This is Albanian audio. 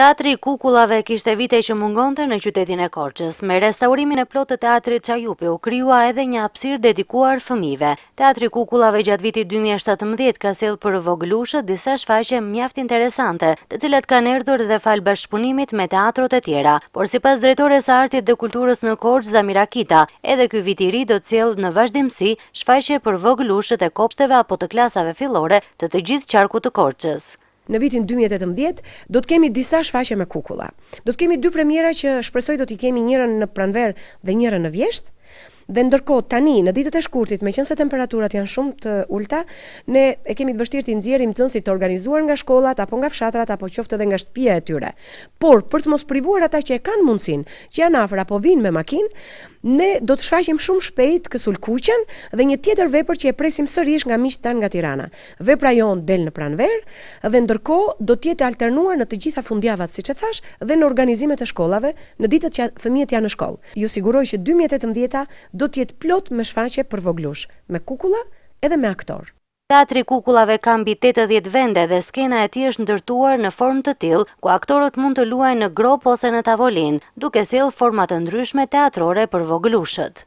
Teatri Kukullave kishte vite që mungonte në qytetin e Korqës. Me restaurimin e plotë të teatrit Çajupi u kryua edhe një apsir dedikuar fëmijëve. Teatri Kukullave gjatë vitit 2017 ka sjell për Voglushë disa shfaqje mjaft interesante, të cilat kanë erdhur dhe fal bashkëpunimit me teatrot e tjera. Por sipas drejtores së artit dhe kulturës në Korqë, Zamira Kita, edhe ky vit i ri do të sjellë në vazhdimsi shfaqje për Voglushët e kopshteve apo të klasave fillore të të gjithë qarkut të Korçës. Në vitin 2018 do të kemi disa shfaqje me kukulla. Do të kemi dy premiera që shpresoj do të kemi njërën në pranverë dhe njërën në vjeshtë. Dhe ndërkohë tani në ditët e shkurtit, meqense temperaturat janë shumë të ulta, ne e kemi të vështirë të nxjerrim nxënësit të organizuar nga shkollat apo nga fshatrat apo qoftë edhe nga shtëpia e tyre. Por për të mos privuar ata që e kanë mundësin që janë afër apo vinë me makinë, ne do të shfaqim shumë shpejt kuqen dhe një tjetër vepër që e presim sërish nga miqtë tanë nga Tirana. Vepra jon del në pranver dhe ndërkohë do të jetë alternuar në të gjitha fundjavat, siç e thash, dhe në organizimet e shkollave në ditët që fëmijët janë në shkollë. Ju siguroj që 2018-a Gjata do tjetë plot me shfaqe për voglush, me kukula edhe me aktor. Teatri kukullave ka mbi 80 vende dhe skena e ti është ndërtuar në form të tillë ku aktorët mund të luaj në grop ose në tavolin, duke sil format të ndryshme teatrore për voglushët.